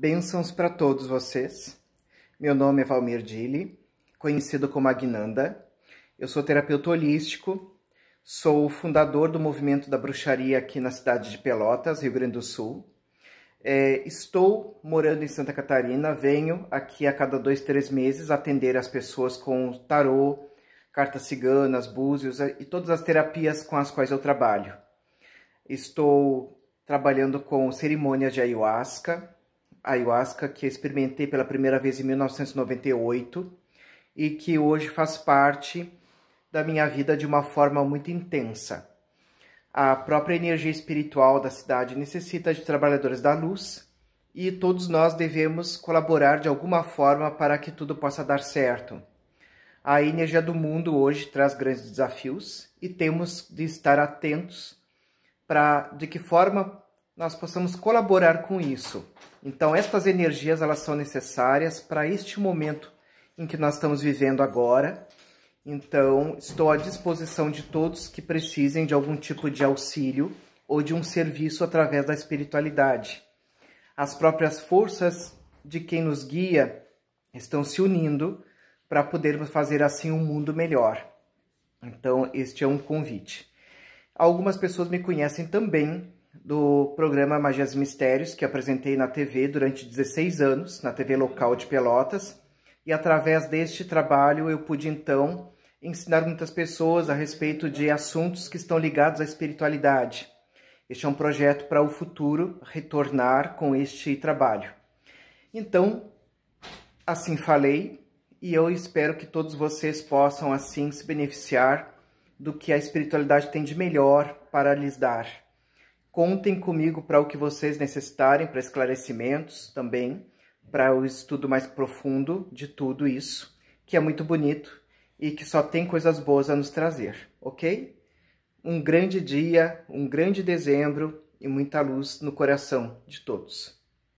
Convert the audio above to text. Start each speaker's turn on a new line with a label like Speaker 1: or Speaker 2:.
Speaker 1: Bênçãos para todos vocês. Meu nome é Valmir Dille, conhecido como Agnanda. Eu sou terapeuta holístico, sou fundador do movimento da bruxaria aqui na cidade de Pelotas, Rio Grande do Sul. É, estou morando em Santa Catarina, venho aqui a cada dois, três meses atender as pessoas com tarô, cartas ciganas, búzios e todas as terapias com as quais eu trabalho. Estou trabalhando com cerimônias de ayahuasca, ayahuasca que experimentei pela primeira vez em 1998 e que hoje faz parte da minha vida de uma forma muito intensa. A própria energia espiritual da cidade necessita de trabalhadores da luz e todos nós devemos colaborar de alguma forma para que tudo possa dar certo. A energia do mundo hoje traz grandes desafios e temos de estar atentos para de que forma nós possamos colaborar com isso. Então, estas energias elas são necessárias para este momento em que nós estamos vivendo agora. Então, estou à disposição de todos que precisem de algum tipo de auxílio ou de um serviço através da espiritualidade. As próprias forças de quem nos guia estão se unindo para podermos fazer assim um mundo melhor. Então, este é um convite. Algumas pessoas me conhecem também do programa Magias e Mistérios, que apresentei na TV durante 16 anos, na TV local de Pelotas. E através deste trabalho eu pude então ensinar muitas pessoas a respeito de assuntos que estão ligados à espiritualidade. Este é um projeto para o futuro retornar com este trabalho. Então, assim falei, e eu espero que todos vocês possam assim se beneficiar do que a espiritualidade tem de melhor para lhes dar. Contem comigo para o que vocês necessitarem, para esclarecimentos também, para o estudo mais profundo de tudo isso, que é muito bonito e que só tem coisas boas a nos trazer, ok? Um grande dia, um grande dezembro e muita luz no coração de todos.